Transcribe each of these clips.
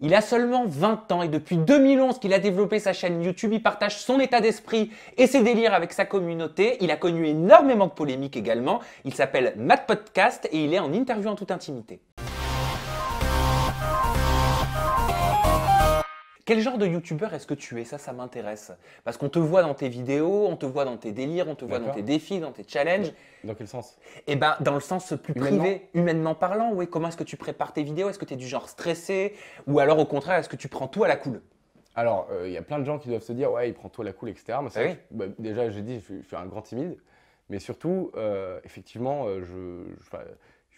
Il a seulement 20 ans et depuis 2011 qu'il a développé sa chaîne YouTube, il partage son état d'esprit et ses délires avec sa communauté. Il a connu énormément de polémiques également. Il s'appelle Matt Podcast et il est en interview en toute intimité. Quel genre de youtubeur est-ce que tu es Ça, ça m'intéresse. Parce qu'on te voit dans tes vidéos, on te voit dans tes délires, on te voit dans tes défis, dans tes challenges. Dans quel sens Eh ben, dans le sens plus privé, humainement parlant, oui. Comment est-ce que tu prépares tes vidéos Est-ce que tu es du genre stressé Ou alors, au contraire, est-ce que tu prends tout à la cool alors, euh, il y a plein de gens qui doivent se dire, ouais, il prend tout à la cool, etc. Ah bah, déjà, j'ai dit, je suis, un grand timide. Mais surtout, euh, effectivement, euh, je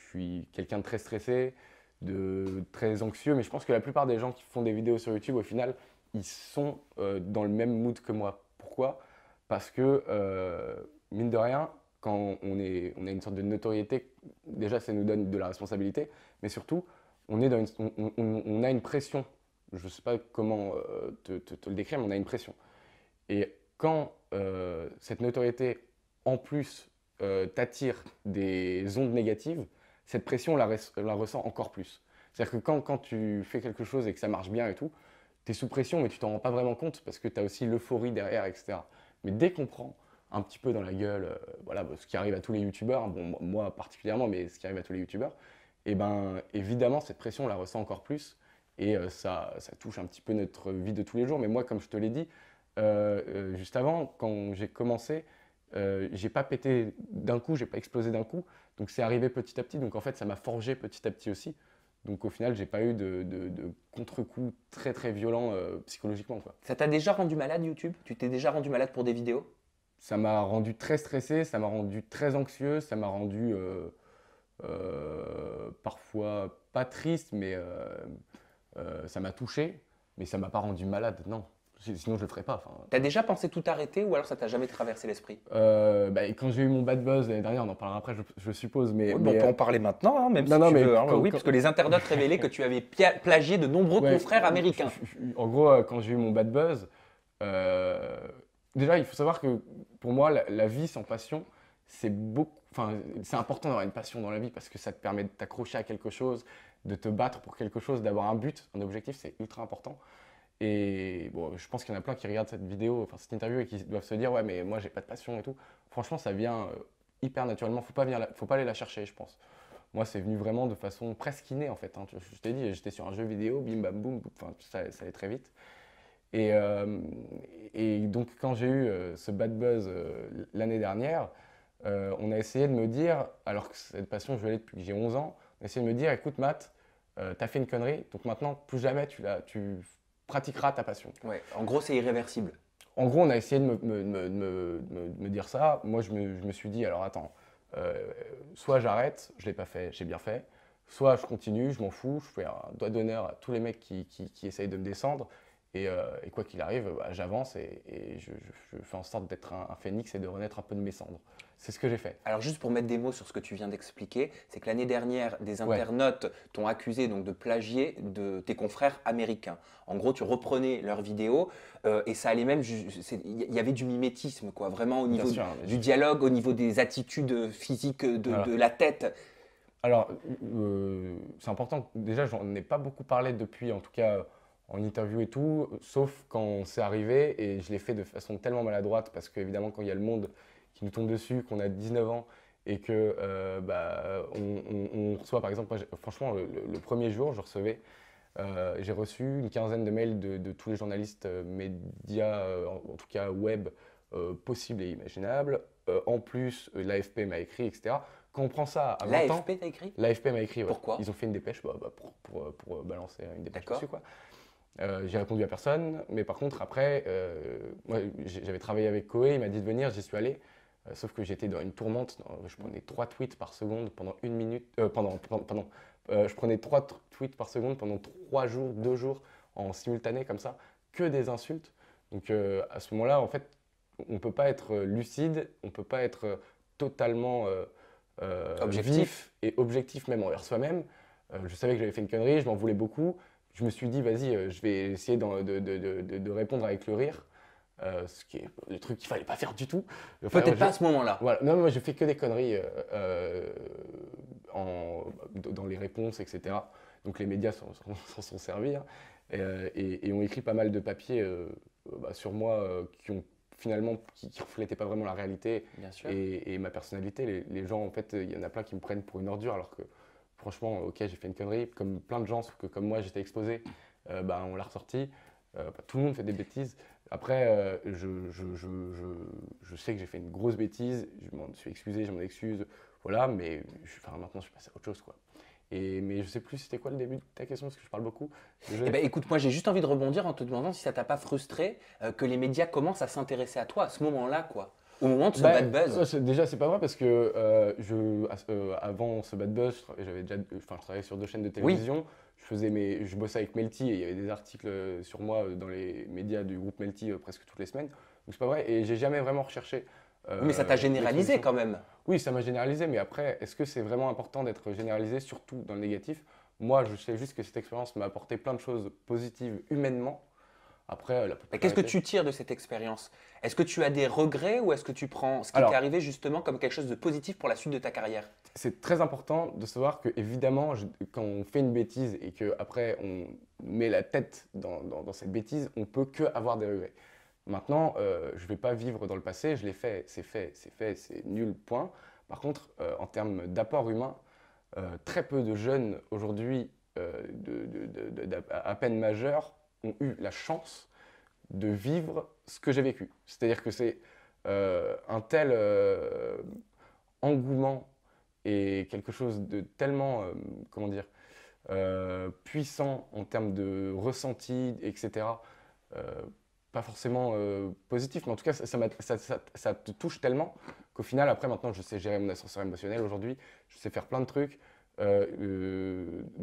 suis quelqu'un de très stressé de très anxieux, mais je pense que la plupart des gens qui font des vidéos sur YouTube, au final, ils sont euh, dans le même mood que moi. Pourquoi Parce que, euh, mine de rien, quand on, est, on a une sorte de notoriété, déjà ça nous donne de la responsabilité, mais surtout, on, est dans une, on, a une pression. Je ne sais pas comment euh, te, te, le décrire, mais on a une pression. Et quand cette notoriété, en plus, t'attire des ondes négatives, cette pression, on la, ressent encore plus. C'est-à-dire que quand, tu fais quelque chose et que ça marche bien et tout, tu es sous pression, mais tu t'en rends pas vraiment compte parce que tu as aussi l'euphorie derrière, etc. Mais dès qu'on prend un petit peu dans la gueule, euh, voilà, ce qui arrive à tous les youtubeurs, moi particulièrement, mais ce qui arrive à tous les youtubeurs, et eh ben évidemment, cette pression, on la ressent encore plus. Et euh, ça, touche un petit peu notre vie de tous les jours. Mais moi, comme je te l'ai dit, euh, juste avant, quand j'ai commencé, euh, j'ai pas pété d'un coup, j'ai pas explosé d'un coup. Donc c'est arrivé petit à petit. Donc en fait, ça m'a forgé petit à petit aussi. Donc au final, j'ai pas eu de, de, contre-coup très très violent euh, psychologiquement. Ça t'a déjà rendu malade YouTube Tu t'es déjà rendu malade pour des vidéos Ça m'a rendu très stressé, ça m'a rendu très anxieux, ça m'a rendu euh, parfois pas triste, mais ça m'a touché. Mais ça m'a pas rendu malade, non. Sinon, je le ferais pas. Enfin, T'as déjà pensé tout arrêter ou alors ça t'a jamais traversé l'esprit euh, bah, Quand j'ai eu mon bad buzz l'année dernière, on en parlera après, je, suppose. Mais, on peut euh, en parler maintenant, hein, même si non, tu mais veux, hein. oui, parce que les internautes révélaient que tu avais plagié de nombreux confrères américains. en gros, euh, quand j'ai eu mon bad buzz, euh, déjà, il faut savoir que pour moi, la, vie sans passion, c'est beaucoup. Enfin, c'est important d'avoir une passion dans la vie parce que ça te permet de t'accrocher à quelque chose, de te battre pour quelque chose, d'avoir un but, un objectif, c'est ultra important. Et bon, je pense qu'il y en a plein qui regardent cette vidéo, enfin cette interview, et qui doivent se dire Ouais, mais moi j'ai pas de passion et tout. Franchement, ça vient euh, hyper naturellement. Faut pas, venir Faut pas aller la chercher, je pense. Moi, c'est venu vraiment de façon presque innée en fait. Hein. Je, t'ai dit, j'étais sur un jeu vidéo, bim bam boum, enfin, ça, allait très vite. Et, euh, et donc, quand j'ai eu euh, ce bad buzz l'année dernière, on a essayé de me dire, alors que cette passion, je l'ai depuis que j'ai 11 ans, on a essayé de me dire Écoute, Matt, as fait une connerie, donc maintenant, plus jamais tu la. Tu pratiquera ta passion. En gros, c'est irréversible. En gros, on a essayé de me, dire ça. Moi, je me, suis dit, alors attends, euh, soit j'arrête, je l'ai pas fait, j'ai bien fait, soit je continue, je m'en fous, je fais un doigt d'honneur à tous les mecs qui, qui essayent de me descendre, euh, et, quoi qu'il arrive, bah, j'avance et, je, fais en sorte d'être un, phénix et de renaître un peu de mes cendres. C'est ce que j'ai fait. Alors juste pour mettre des mots sur ce que tu viens d'expliquer, c'est que l'année dernière, des internautes t'ont accusé donc de plagier de tes confrères américains. En gros, tu reprenais leurs vidéos euh, et ça allait même, il y avait du mimétisme quoi, vraiment au niveau du, dialogue, au niveau des attitudes physiques de, la tête. Alors, euh, c'est important. Déjà, j'en ai pas beaucoup parlé depuis, en tout cas en interview et tout, sauf quand c'est arrivé, et je l'ai fait de façon tellement maladroite, parce qu'évidemment, quand il y a le monde qui nous tombe dessus, qu'on a 19 ans, et que euh, bah, on, reçoit, par exemple, franchement, le, premier jour, je recevais, euh, j'ai reçu une quinzaine de mails de, tous les journalistes euh, médias, en, tout cas web, possibles et imaginables. en plus, l'AFP m'a écrit, etc quand on prend ça à 20 L'AFP ans. t'a écrit L'AFP m'a écrit, Pourquoi Ils ont fait une dépêche bah, bah, pour, pour, balancer une dépêche dessus, quoi. Euh, j'ai répondu à personne, mais par contre, après, euh, j'avais travaillé avec Koé, il m'a dit de venir, j'y suis allé. Euh, sauf que j'étais dans une tourmente, je prenais trois tweets par seconde pendant une minute, pendant, je prenais trois tweets par seconde pendant trois jours, deux jours en simultané comme ça, que des insultes. Donc à ce moment-là, en fait, on ne peut pas être lucide, on ne peut pas être totalement objectif. et objectif même envers soi-même. je savais que j'avais fait une connerie, je m'en voulais beaucoup je me suis dit, vas-y, euh, je vais essayer de, répondre avec le rire. Euh, ce qui est le truc qu'il fallait pas faire du tout. Enfin, Peut-être pas à ce moment-là. Voilà. Non, moi je fais que des conneries euh, en, dans les réponses, etc. Donc les médias s'en sont, servis hein. et, ont écrit pas mal de papiers bah, sur moi qui ont finalement qui, reflétaient pas vraiment la réalité Et, ma personnalité. les, gens en fait, il y en a plein qui me prennent pour une ordure alors que franchement, ok, j'ai fait une connerie. Comme plein de gens, que comme moi, j'étais exposé, euh, ben, on l'a ressorti. Euh, tout le monde fait des bêtises. Après, euh, je, je, je, je, sais que j'ai fait une grosse bêtise. Je m'en suis excusé, je m'en excuse. Voilà, mais maintenant, je suis passé à autre chose. quoi. Et, mais je sais plus c'était quoi le début de ta question parce que je parle beaucoup. Eh ben, écoute, moi j'ai juste envie de rebondir en te demandant si ça t'a pas frustré que les médias commencent à s'intéresser à toi à ce moment-là, quoi au moment de ce bah, bad buzz Déjà, c'est pas vrai parce que euh, je, euh, avant ce bad buzz, j'avais déjà, euh, enfin, je travaillais sur deux chaînes de télévision. Je faisais mes, je bossais avec Melty et il y avait des articles sur moi dans les médias du groupe Melty presque toutes les semaines. Donc c'est pas vrai et j'ai jamais vraiment recherché. mais ça t'a généralisé quand même. Oui, ça m'a généralisé, mais après, est-ce que c'est vraiment important d'être généralisé, surtout dans le négatif Moi, je sais juste que cette expérience m'a apporté plein de choses positives humainement après, Qu'est-ce que tu tires de cette expérience Est-ce que tu as des regrets ou est-ce que tu prends ce qui t'est arrivé justement comme quelque chose de positif pour la suite de ta carrière C'est très important de savoir que évidemment, quand on fait une bêtise et qu'après on met la tête dans, cette bêtise, on peut que avoir des regrets. Maintenant, euh, je ne vais pas vivre dans le passé, je l'ai fait, c'est fait, c'est fait, c'est nul, point. Par contre, euh, en termes d'apport humain, euh, très peu de jeunes aujourd'hui, à peine majeurs, ont eu la chance de vivre ce que j'ai vécu. C'est-à-dire que c'est euh, un tel euh, engouement et quelque chose de tellement, euh, comment dire, puissant en termes de ressenti, etc. pas forcément positif, mais en tout cas, ça, te touche tellement qu'au final, après, maintenant, je sais gérer mon ascenseur émotionnel aujourd'hui, je sais faire plein de trucs,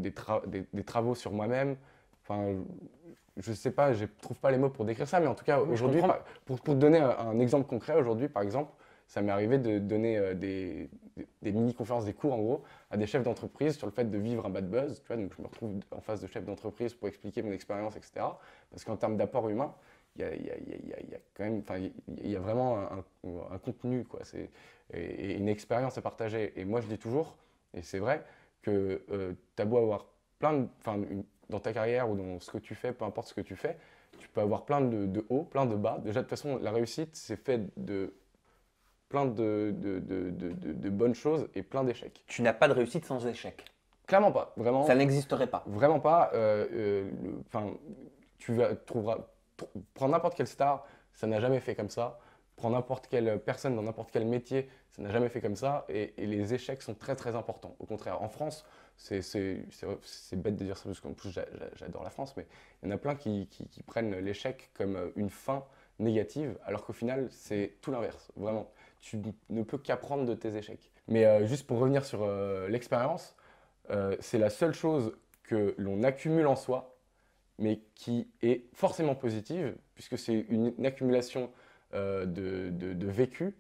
des, travaux sur moi-même, Enfin, je sais pas, je trouve pas les mots pour décrire ça, mais en tout cas, aujourd'hui, pour, te donner un exemple concret, aujourd'hui, par exemple, ça m'est arrivé de donner euh, des, mini-conférences, des cours en gros, à des chefs d'entreprise sur le fait de vivre un bad buzz. Tu vois, donc je me retrouve en face de chefs d'entreprise pour expliquer mon expérience, etc. Parce qu'en termes d'apport humain, il y, a, quand même, il y a vraiment un, contenu, quoi. C'est et, une expérience à partager. Et moi, je dis toujours, et c'est vrai, que euh, tu as beau avoir plein de, dans ta carrière ou dans ce que tu fais, peu importe ce que tu fais, tu peux avoir plein de, hauts, plein de bas. Déjà, de toute façon, la réussite, c'est fait de plein de, bonnes choses et plein d'échecs. Tu n'as pas de réussite sans échec. Clairement pas, vraiment. Ça n'existerait pas. Vraiment pas. Euh, euh, enfin, tu vas, trouveras, prends n'importe quelle star, ça n'a jamais fait comme ça. Prends n'importe quelle personne dans n'importe quel métier, ça n'a jamais fait comme ça. et, les échecs sont très très importants. Au contraire, en France, c'est bête de dire ça parce qu'en plus j'adore la France, mais il y en a plein qui, qui, prennent l'échec comme euh, une fin négative, alors qu'au final c'est tout l'inverse, vraiment. Tu ne peux qu'apprendre de tes échecs. Mais euh, juste pour revenir sur euh, l'expérience, c'est la seule chose que l'on accumule en soi, mais qui est forcément positive, puisque c'est une, accumulation de, de vécu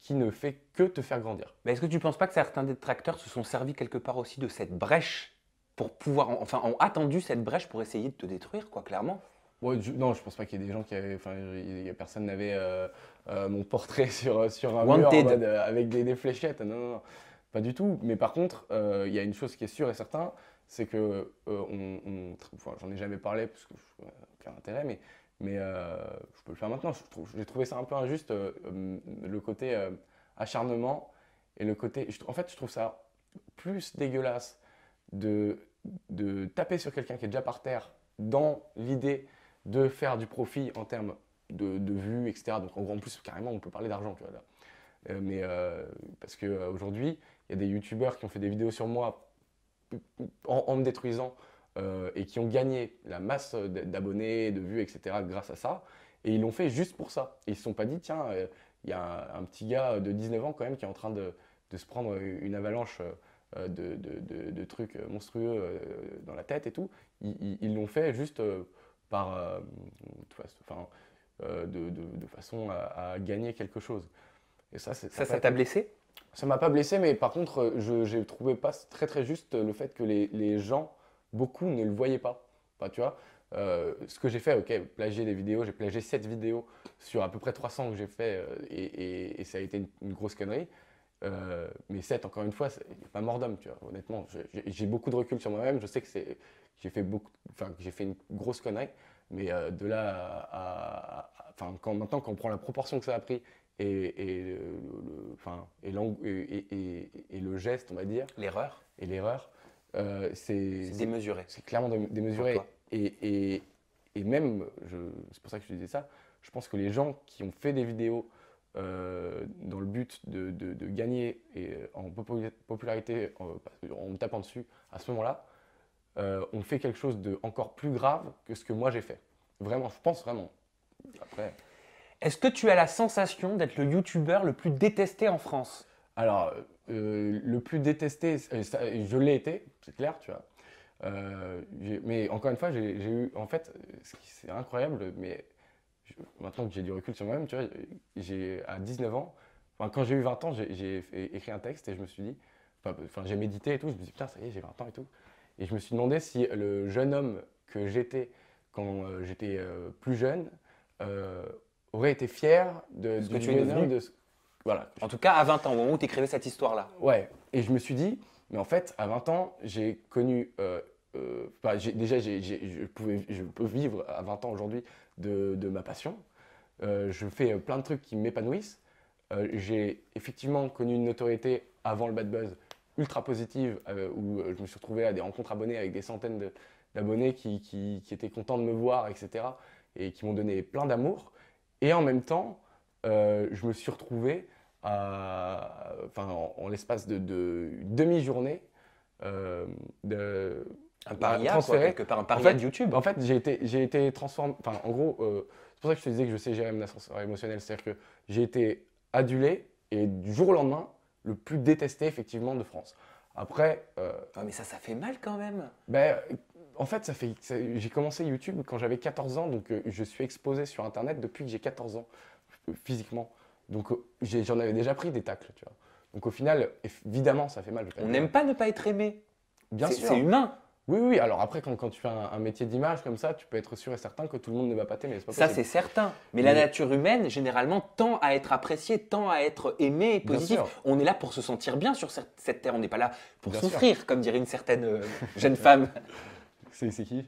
qui ne fait que te faire grandir. Mais est-ce que tu ne penses pas que certains détracteurs se sont servis quelque part aussi de cette brèche pour pouvoir, enfin, ont attendu cette brèche pour essayer de te détruire, quoi, clairement Non, je, non, je pense pas qu'il y ait des gens qui avaient. Enfin, personne n'avait euh, euh, mon portrait sur, sur un Wanted. mur euh, avec des, fléchettes. Non, non, non, pas du tout. Mais par contre, il y a une chose qui est sûre et certaine, c'est que on, enfin, j'en ai jamais parlé parce que je n'ai aucun intérêt, mais mais euh, je peux le faire maintenant. J'ai trouvé ça un peu injuste, euh, euh, le côté acharnement et le côté. en fait, je trouve ça plus dégueulasse de, de taper sur quelqu'un qui est déjà par terre dans l'idée de faire du profit en termes de, de vues, etc. Donc en, en plus, carrément, on peut parler d'argent, tu vois. Là. mais parce qu'aujourd'hui, il y a des youtubeurs qui ont fait des vidéos sur moi en me détruisant euh, et qui ont gagné la masse d'abonnés, de vues, etc. grâce à ça. Et ils l'ont fait juste pour ça. ils ne se sont pas dit, tiens, il euh, y a un, petit gars de 19 ans quand même qui est en train de, se prendre une avalanche euh, de, trucs monstrueux dans la tête et tout. Ils l'ont fait juste par, de, façon à, gagner quelque chose. Et ça, ça t'a blessé Ça m'a pas blessé, mais par contre, je n'ai trouvé pas très très juste le fait que les gens beaucoup ne le voyaient pas. Pas, tu vois, euh, ce que j'ai fait, ok, plagier des vidéos, j'ai plagé 7 vidéos sur à peu près 300 que j'ai fait euh, et, ça a été une, grosse connerie. Euh, mais 7, encore une fois, il pas mort d'homme, tu vois, honnêtement. J'ai beaucoup de recul sur moi-même, je sais que j'ai fait, beaucoup, j'ai fait une grosse connerie, mais de là à. Enfin, quand, maintenant, quand on prend la proportion que ça a pris et, et le, et le geste, on va dire. L'erreur. Et l'erreur. Euh, c'est démesuré. C'est clairement démesuré. Et, et, et, même, c'est pour ça que je disais ça, je pense que les gens qui ont fait des vidéos euh, dans le but de, de, gagner et, euh, en popularité en, me tapant dessus, à ce moment-là, euh, ont fait quelque chose de encore plus grave que ce que moi j'ai fait. Vraiment, je pense vraiment. Après. Est-ce que tu as la sensation d'être le youtubeur le plus détesté en France Alors, euh, le plus détesté, euh, je l'ai été, c'est clair, tu vois. Euh, mais encore une fois, j'ai eu, en fait, c'est incroyable, mais maintenant que j'ai du recul sur moi-même, tu vois, j'ai à 19 ans, enfin, quand j'ai eu 20 ans, j'ai écrit un texte et je me suis dit, enfin, j'ai médité et tout, je me suis dit, putain, ça y est, j'ai 20 ans et tout. Et je me suis demandé si le jeune homme que j'étais quand j'étais plus jeune aurait été fier de, ce que tu es de en tout cas, à 20 ans, au moment où tu écrivais cette histoire-là. Ouais. Et je me suis dit, mais en fait, à 20 ans, j'ai connu. Euh, euh, déjà, je, pouvais, peux vivre à 20 ans aujourd'hui de, ma passion. Euh, je fais plein de trucs qui m'épanouissent. j'ai effectivement connu une notoriété avant le bad buzz ultra positive où je me suis retrouvé à des rencontres abonnées avec des centaines d'abonnés qui étaient contents de me voir, etc. et qui m'ont donné plein d'amour. Et en même temps, euh, je me suis retrouvé en, l'espace de, demi-journée euh, de un paria, un paria de YouTube. En fait, j'ai été, j'ai été transformé. en gros, euh, c'est pour ça que je te disais que je sais gérer mon ascenseur émotionnel. C'est-à-dire que j'ai été adulé et du jour au lendemain, le plus détesté effectivement de France. Après. Euh, ah, mais ça, ça fait mal quand même. Ben, en fait, ça fait. j'ai commencé YouTube quand j'avais 14 ans, donc je suis exposé sur Internet depuis que j'ai 14 ans physiquement. Donc euh, j'en avais déjà pris des tacles, tu vois. Donc au final, évidemment, ça fait mal. On n'aime pas ne pas être aimé. Bien sûr. C'est humain. Oui, oui. Alors après, quand, tu fais un, métier d'image comme ça, tu peux être sûr et certain que tout le monde ne va pas t'aimer. Ça, c'est certain. Mais, la nature humaine, généralement, tend à être appréciée, tend à être aimée et positive. On est là pour se sentir bien sur cette terre. On n'est pas là pour souffrir, comme dirait une certaine euh, jeune femme. C'est qui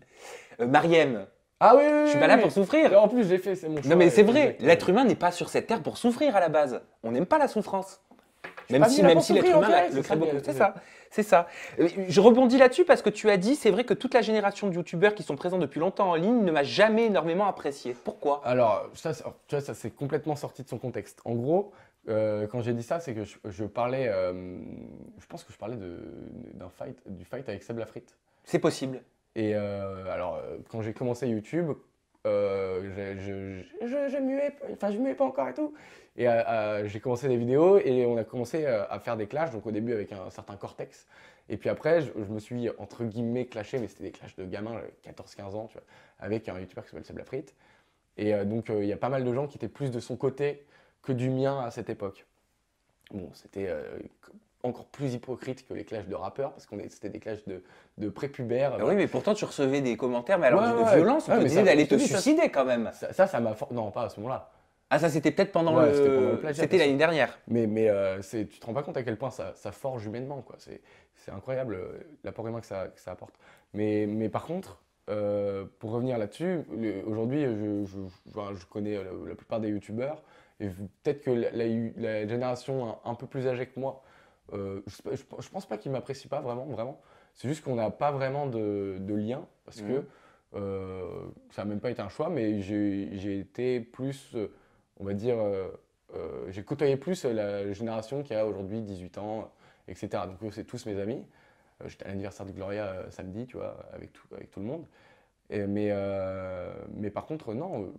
euh, Mariem. Ah oui, oui, oui Je suis pas là pour souffrir. en plus, j'ai fait, c'est mon choix. Non, mais c'est vrai, l'être humain n'est pas sur cette terre pour souffrir à la base. On n'aime pas la souffrance. Même si, l'être humain, c'est euh, ça, c'est ça. Euh, je rebondis là-dessus parce que tu as dit, c'est vrai que toute la génération de youtubeurs qui sont présents depuis longtemps en ligne ne m'a jamais énormément apprécié. Pourquoi Alors, ça, tu vois, ça c'est complètement sorti de son contexte. En gros, euh, quand j'ai dit ça, c'est que je, parlais, je pense que je parlais d'un fight, du fight avec Seb Lafrite. C'est possible. Et euh, alors, euh, quand j'ai commencé YouTube, euh, je, je, je, muais, pas encore et tout. Et j'ai commencé des vidéos et on a commencé à faire des clashs, donc au début avec un, certain cortex. Et puis après, je, me suis entre guillemets clashé, mais c'était des clashs de gamins, 14-15 ans, tu vois, avec un YouTuber qui s'appelle Seb Lafrite. Et donc il y a pas mal de gens qui étaient plus de son côté que du mien à cette époque. Bon, c'était euh, encore plus hypocrite que les clashs de rappeurs, parce qu'on c'était des clashs de, de prépubères. Ah oui, mais pourtant tu recevais des commentaires, mais alors de violence, on ah, te disait d'aller te, suicider quand même. Ça, ça m'a... Non, pas à ce moment-là. Ah, ça, c'était peut-être pendant, C'était l'année dernière. Mais, mais euh, tu te rends pas compte à quel point ça, forge humainement, quoi. C'est incroyable euh, l'apport que ça, que ça apporte. Mais, par contre, pour revenir là-dessus, aujourd'hui, je, connais la plupart des youtubeurs. Et peut-être que la, la, génération un, peu plus âgée que moi, euh, je, ne pense pas qu'ils m'apprécient pas vraiment, vraiment. C'est juste qu'on n'a pas vraiment de, lien parce mmh. que euh, ça n'a même pas été un choix, mais j'ai été plus, euh, on va dire, j'ai côtoyé plus la génération qui a aujourd'hui 18 ans, etc. Donc c'est tous mes amis. J'étais à l'anniversaire de Gloria samedi, tu vois, avec tout, avec tout le monde. mais, mais par contre, non,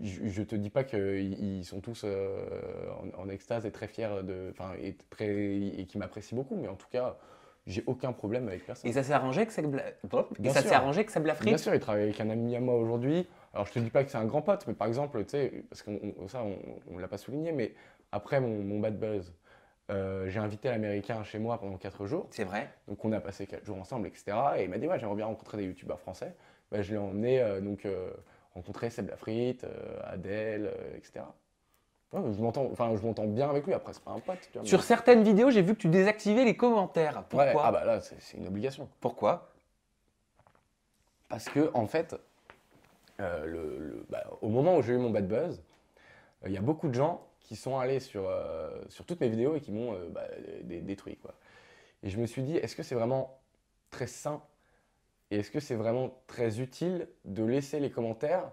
je ne te dis pas qu'ils sont tous euh, en, extase et très fiers de, et, qu'ils et qui m'apprécient beaucoup, mais en tout cas, j'ai aucun problème avec personne. Et ça s'est arrangé que ça, bla... que Bien sûr, il travaille avec un ami à moi aujourd'hui. Alors je te dis pas que c'est un grand pote, mais par exemple, tu sais, parce que ça on, ne l'a pas souligné, mais après mon, mon bad buzz, euh, j'ai invité l'américain chez moi pendant 4 jours. C'est vrai. Donc on a passé 4 jours ensemble, etc. Et il m'a dit ouais, j'aimerais bien rencontrer des youtubeurs français. Bah, je l'ai emmené euh, donc. Rencontrer Seb Lafrite, euh, Adèle, euh, etc. je m'entends, enfin, je m'entends bien avec lui. Après, c'est pas un pote. Sur certaines vidéos, j'ai vu que tu désactivais les commentaires. Pourquoi Ah bah là, c'est une obligation. Pourquoi Parce que en fait, euh, bah, au moment où j'ai eu mon bad buzz, il y a beaucoup de gens qui sont allés sur, sur toutes mes vidéos et qui m'ont bah, détruit. Quoi. Et je me suis dit, est-ce que c'est vraiment très sain et est-ce que c'est vraiment très utile de laisser les commentaires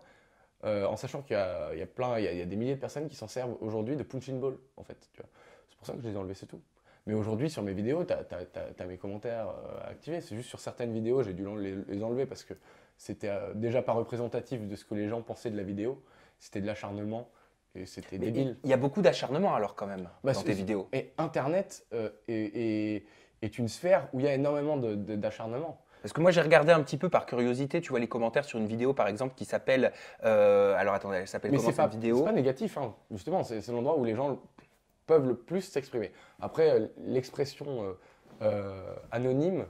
euh, en sachant qu'il y, a, plein, il y a, des milliers de personnes qui s'en servent aujourd'hui de punching ball en fait. C'est pour ça que je les ai enlevés, c'est tout. Mais aujourd'hui, sur mes vidéos, tu as, mes commentaires euh, activés. C'est juste sur certaines vidéos, j'ai dû les, les, enlever parce que c'était euh, déjà pas représentatif de ce que les gens pensaient de la vidéo. C'était de l'acharnement et c'était débile. Il y a beaucoup d'acharnement alors quand même bah, dans tes vidéos. Et Internet est, une sphère où il y a énormément d'acharnement. Parce que moi, j'ai regardé un petit peu par curiosité, tu vois, les commentaires sur une vidéo, par exemple, qui s'appelle. Euh, alors attendez, elle s'appelle comment cette pas, vidéo C'est pas négatif, hein. justement, c'est l'endroit où les gens peuvent le plus s'exprimer. Après, euh, l'expression euh, anonyme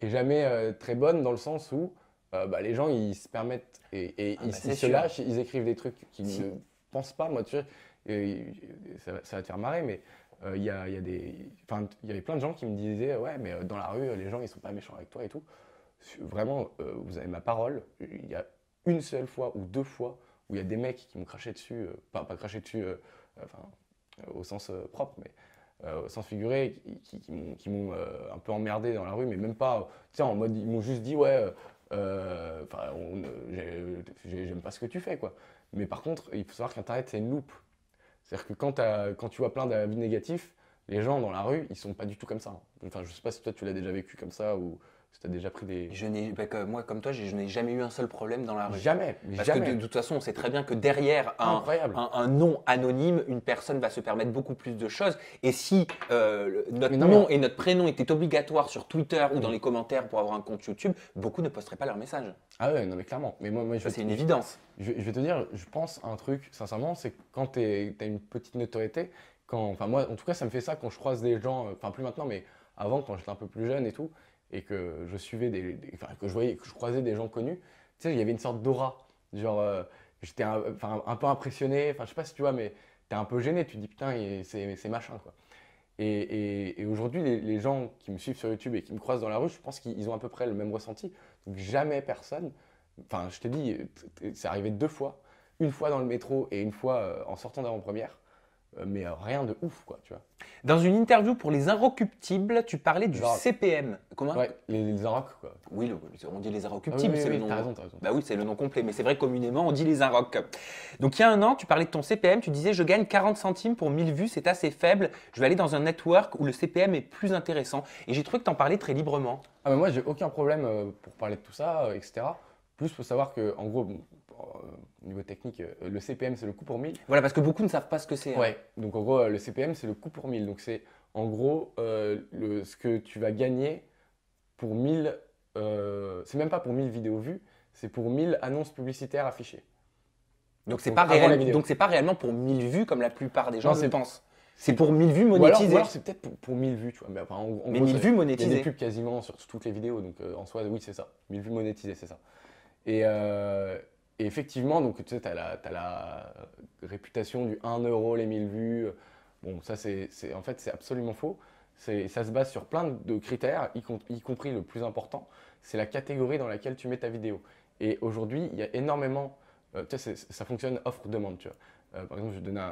est jamais très bonne dans le sens où bah, les gens, ils se permettent et, ah, ils, bah, se lâchent, ils écrivent des trucs qu'ils ne pensent pas. Moi, tu sais, ça, ça va te faire marrer, mais euh, il y, a, y, a des... y avait plein de gens qui me disaient Ouais, mais euh, dans la rue, les gens, ils sont pas méchants avec toi et tout. Vraiment, euh, vous avez ma parole. Il y a une seule fois ou deux fois où il y a des mecs qui m'ont craché dessus, pas, pas craché dessus enfin, au sens propre, mais au sens figuré, qui, qui m'ont un peu emmerdé dans la rue, mais même pas, tiens en mode, ils m'ont juste dit Ouais, j'aime pas ce que tu fais, quoi. Mais par contre, il faut savoir qu'Internet, c'est une loupe. C'est-à-dire que quand, quand, tu vois plein d'avis négatifs, les gens dans la rue, ils sont pas du tout comme ça. Enfin, je sais pas si toi tu l'as déjà vécu comme ça ou as déjà pris des. Je n'ai, bah, moi, comme toi, je n'ai jamais eu un seul problème dans la rue. Jamais. Parce que de, toute façon, on sait très bien que derrière un, nom anonyme, une personne va se permettre beaucoup plus de choses. Et si euh, notre nom et notre prénom étaient obligatoires sur Twitter ou dans les commentaires pour avoir un compte YouTube, beaucoup ne posteraient pas leur message. Ah ouais, non, mais clairement. Mais moi, je c'est une évidence. Je, vais te dire, je pense un truc, sincèrement, c'est quand tu as une petite notoriété, quand, enfin moi, en tout cas, ça me fait ça quand je croise des gens, euh, enfin plus maintenant, mais avant, quand j'étais un peu plus jeune et tout, et que je suivais des, enfin, que je voyais, que je croisais des gens connus, tu sais, il y avait une sorte d'aura. Genre, euh, j'étais un, enfin, un, peu impressionné. Enfin, je sais pas si tu vois, mais tu es un peu gêné. Tu te dis putain, c'est machin quoi. Et, et, aujourd'hui, les, gens qui me suivent sur YouTube et qui me croisent dans la rue, je pense qu'ils ont à peu près le même ressenti. jamais personne. Enfin, je te dis, c'est arrivé deux fois. Une fois dans le métro et une fois euh, en sortant d'avant-première. Euh, mais euh, rien de ouf, quoi, tu vois. Dans une interview pour les Inrocuptibles, tu parlais du CPM. Comment Ouais, les, les quoi. Oui, on dit les ah Inrocuptibles, c'est le nom. T'as raison, t'as raison. Bah oui, c'est le nom complet, mais c'est vrai communément, on dit les Inrocs. Donc il y a un an, tu parlais de ton CPM, tu disais je gagne 40 centimes pour 1000 vues, c'est assez faible. Je vais aller dans un network où le CPM est plus intéressant. Et j'ai trouvé que t'en parlais très librement. Ah, mais moi, j'ai aucun problème euh, pour parler de tout ça, etc. Plus, faut savoir que, en gros, au euh, niveau technique, euh, le CPM, c'est le coût pour 1000. Voilà, parce que beaucoup ne savent pas ce que c'est. Hein. donc en gros, euh, le CPM, c'est le coût pour 1000. Donc c'est en gros le, ce que tu vas gagner pour 1000. c'est même pas pour 1000 vidéos vues, c'est pour 1000 annonces publicitaires affichées. Donc c'est pas, réel, donc pas réellement pour 1000 vues comme la plupart des gens le pensent. C'est pour 1000 vues monétisées. alors, c'est peut-être pour, mille 1000 vues, tu vois. Mais, en, gros, 1000 vues monétisées. Il y a des pubs quasiment sur toutes les vidéos, donc en soi, oui, c'est ça. 1000 vues monétisées, c'est ça. Et, effectivement, donc tu sais, as, la réputation du 1 euro les 1000 vues. Bon, ça, c'est en fait, c'est absolument faux. Ça se base sur plein de critères, y, compris le plus important, c'est la catégorie dans laquelle tu mets ta vidéo. Et aujourd'hui, il y a énormément, euh, tu sais, ça fonctionne offre-demande, tu vois. Euh, par exemple, je vais donner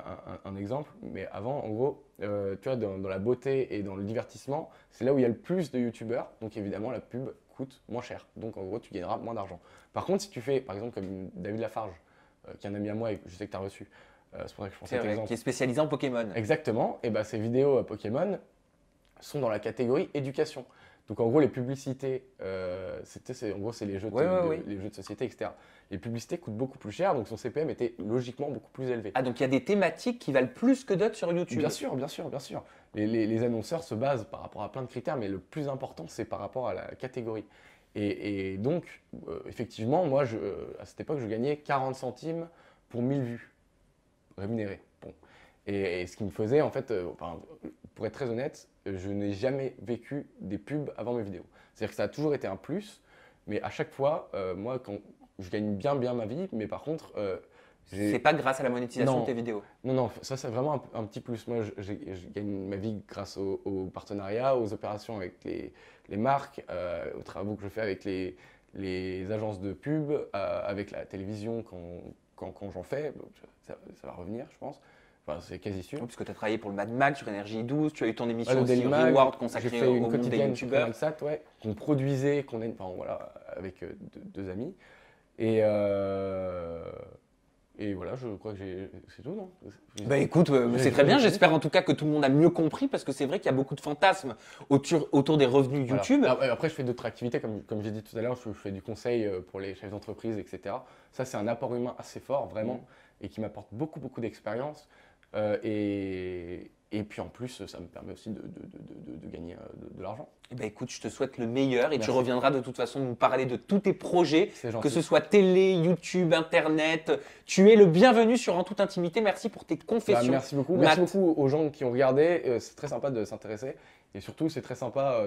un, exemple, mais avant, en gros, euh, tu vois, dans, dans, la beauté et dans le divertissement, c'est là où il y a le plus de youtubeurs, donc évidemment, la pub coûte moins cher. Donc en gros, tu gagneras moins d'argent. Par contre, si tu fais, par exemple, comme David Lafarge, euh, qui est un ami à moi et je sais que tu as reçu, euh, c'est pour ça que je pensais vrai, Qui est spécialisé en Pokémon. Exactement. Et ben, ces vidéos à euh, Pokémon sont dans la catégorie éducation. Donc en gros, les publicités, euh, c'était, en gros, c'est les, jeux de, société, etc. Les publicités coûtent beaucoup plus cher, donc son CPM était logiquement beaucoup plus élevé. Ah, donc il y a des thématiques qui valent plus que d'autres sur YouTube Bien sûr, bien sûr, bien sûr. Les, annonceurs se basent par rapport à plein de critères, mais le plus important, c'est par rapport à la catégorie. Et, donc, euh, effectivement, moi, je, euh, à cette époque, je gagnais 40 centimes pour 1000 vues rémunérées. Bon. Et, ce qui me faisait, en fait, pour être très honnête, je n'ai jamais vécu des pubs avant mes vidéos. C'est-à-dire que ça a toujours été un plus, mais à chaque fois, euh, moi, quand je gagne bien, bien ma vie, mais par contre. Euh, c'est pas grâce à la monétisation de tes vidéos. Non, non, ça c'est vraiment un, petit plus. Moi, je, gagne ma vie grâce aux partenariats, aux opérations avec les, marques, euh, aux travaux que je fais avec les, agences de pub, avec la télévision quand, quand, j'en fais. ça, va revenir, je pense c'est quasi sûr. puisque tu as travaillé pour le Mad Max sur Énergie 12, tu as eu ton émission ouais, aussi, Reward consacrée au monde des qu'on produisait, qu'on est, voilà, avec euh, deux, amis. Et, euh, et voilà, je crois que j'ai, c'est tout, non bah, écoute, euh, c'est très bien. J'espère en tout cas que tout le monde a mieux compris parce que c'est vrai qu'il y a beaucoup de fantasmes autour, des revenus YouTube. Ah, après, je fais d'autres activités, comme, comme j'ai dit tout à l'heure, je fais du conseil pour les chefs d'entreprise, etc. Ça, c'est un apport humain assez fort, vraiment, mm. et qui m'apporte beaucoup, beaucoup d'expérience. Euh, et, puis en plus, ça me permet aussi de, gagner euh, de, l'argent. Eh ben écoute, je te souhaite le meilleur et tu reviendras de toute façon nous parler de tous tes projets, que ce soit télé, YouTube, Internet. Tu es le bienvenu sur En toute intimité. Merci pour tes bah, confessions. merci beaucoup. Merci beaucoup aux gens qui ont regardé. Euh, c'est très sympa de s'intéresser et surtout, c'est très sympa bah,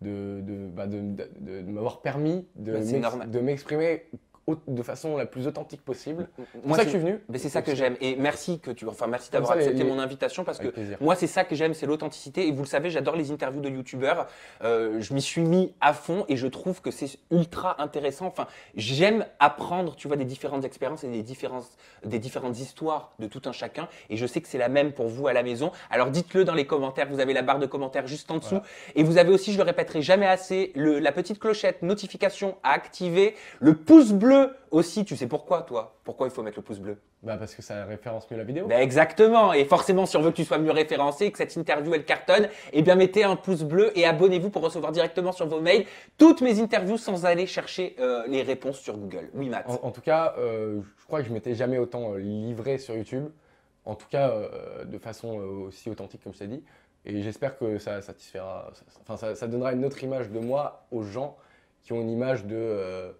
de, de, m'avoir permis de bah, m'exprimer de façon la plus authentique possible. C'est ça que venu. Mais c'est ça que j'aime. Et merci que tu, enfin merci d'avoir accepté mon invitation parce que moi c'est ça que j'aime, c'est l'authenticité. Et vous le savez, j'adore les interviews de youtubeurs. Euh, je m'y suis mis à fond et je trouve que c'est ultra intéressant. Enfin, j'aime apprendre, tu vois, des différentes expériences et des différentes, des différentes histoires de tout un chacun. Et je sais que c'est la même pour vous à la maison. Alors dites-le dans les commentaires. Vous avez la barre de commentaires juste en dessous. Et vous avez aussi, je le répéterai jamais assez, la petite clochette notification à activer, le pouce bleu aussi, tu sais pourquoi toi Pourquoi il faut mettre le pouce bleu Bah parce que ça référence mieux la vidéo. Bah, exactement, et forcément si on veut que tu sois mieux référencé, que cette interview elle cartonne, eh bien mettez un pouce bleu et abonnez-vous pour recevoir directement sur vos mails toutes mes interviews sans aller chercher euh, les réponses sur Google. Oui Matt. En, tout cas, euh, je crois que je m'étais jamais autant euh, livré sur YouTube, en tout cas de façon aussi authentique comme je t'ai dit, et j'espère que ça satisfera, enfin ça, donnera une autre image de moi aux gens qui ont une image de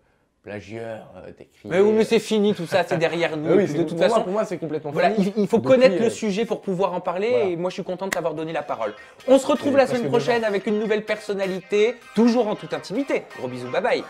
plagieur, euh, t'écris. Mais oui, mais euh. c'est fini, tout ça, c'est derrière nous. de toute façon, moi, pour moi, c'est complètement voilà, Il, faut connaître le euh, sujet pour pouvoir en parler et moi, je suis content de t'avoir donné la parole. On se retrouve la semaine prochaine avec une nouvelle personnalité, toujours en toute intimité. Gros bisous, bye bye.